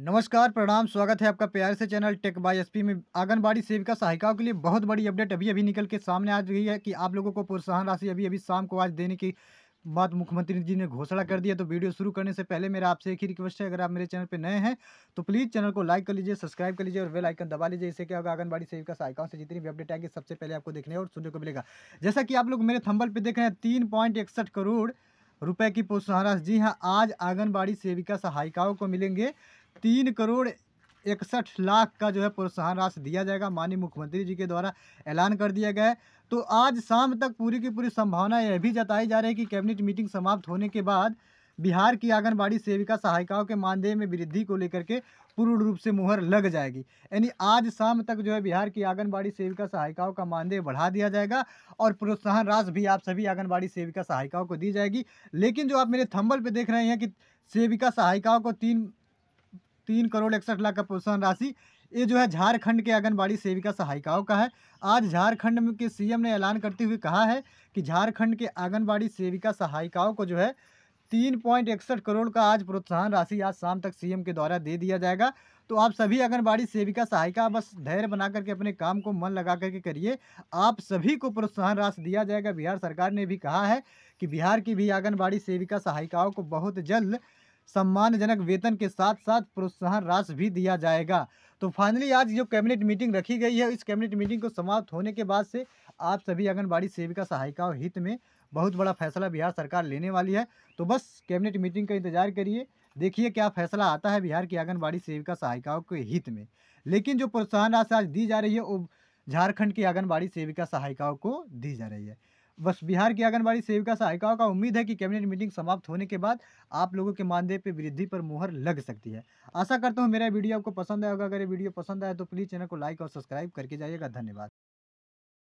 नमस्कार प्रणाम स्वागत है आपका प्यार से चैनल टेक बाय एसपी में आंगनबाड़ी सेविका सहायिकाओं के लिए बहुत बड़ी अपडेट अभी अभी निकल के सामने आ रही है कि आप लोगों को प्रोत्साहन राशि अभी अभी शाम को आज देने की बात मुख्यमंत्री जी ने घोषणा कर दिया तो वीडियो शुरू करने से पहले मेरा आपसे एक ही रिक्वेस्ट है अगर आप मेरे चैनल पर नए हैं तो प्लीज़ चैनल को लाइक कर लीजिए सब्सक्राइब कर लीजिए और वेल आइकन दबा लीजिए इससे क्या होगा आंगनबाड़ी सेविका सहायिकाओं से जितनी भी अपडेट आएंगे सबसे पहले आपको देखने और सुनने को मिलेगा जैसा कि आप लोग मेरे थंबल पर देख रहे हैं तीन करोड़ रुपए की प्रोत्साहन राशि जी हाँ आज आंगनबाड़ी सेविका सहायिकाओं को मिलेंगे तीन करोड़ इकसठ लाख का जो है प्रोत्साहन राशि दिया जाएगा माननीय मुख्यमंत्री जी के द्वारा ऐलान कर दिया गया है तो आज शाम तक पूरी की पूरी संभावना यह भी जताई जा रही है कि कैबिनेट मीटिंग समाप्त होने के बाद बिहार की आंगनबाड़ी सेविका सहायिकाओं के मानदेय में वृद्धि को लेकर के पूर्ण रूप से मुहर लग जाएगी यानी आज शाम तक जो है बिहार की आंगनबाड़ी सेविका सहायिकाओं का मानदेय बढ़ा दिया जाएगा और प्रोत्साहन राशि भी आप सभी आंगनबाड़ी सेविका सहायिकाओं को दी जाएगी लेकिन जो आप मेरे थंबल पे देख रहे हैं कि सेविका सहायिकाओं को तीन तीन करोड़ इकसठ लाख का प्रोत्साहन राशि ये जो है झारखंड के आंगनबाड़ी सेविका सहायिकाओं का है आज झारखंड के सीएम ने ऐलान करते हुए कहा है कि झारखंड के आंगनबाड़ी सेविका सहायिकाओं को जो है तीन पॉइंट इकसठ करोड़ का आज प्रोत्साहन राशि आज शाम तक सीएम के द्वारा दे दिया जाएगा तो आप सभी आंगनबाड़ी सेविका सहायिका बस धैर्य बना करके अपने काम को मन लगा करके करिए आप सभी को प्रोत्साहन राशि दिया जाएगा बिहार सरकार ने भी कहा है कि बिहार की भी आंगनबाड़ी सेविका सहायिकाओं को बहुत जल्द सम्मानजनक वेतन के साथ साथ प्रोत्साहन राशि भी दिया जाएगा तो फाइनली आज जो कैबिनेट मीटिंग रखी गई है इस कैबिनेट मीटिंग को समाप्त होने के बाद से आप सभी आंगनबाड़ी सेविका सहायिकाओं हित में बहुत बड़ा फैसला बिहार सरकार लेने वाली है तो बस कैबिनेट मीटिंग का इंतजार करिए देखिए क्या फैसला आता है बिहार की आंगनबाड़ी सेविका सहायिकाओं के हित में लेकिन जो प्रोत्साहन राशि आज दी जा रही है वो झारखंड की आंगनबाड़ी सेविका सहायिकाओं को दी जा रही है बस बिहार की आंगनबाड़ी सेविका सहायिकाओं का उम्मीद है कि कैबिनेट मीटिंग समाप्त होने के बाद आप लोगों के मानदेय पे वृद्धि पर मुहर लग सकती है आशा करता हूँ मेरा वीडियो आपको पसंद आएगा अगर ये वीडियो पसंद आया तो प्लीज़ चैनल को लाइक और सब्सक्राइब करके जाइएगा धन्यवाद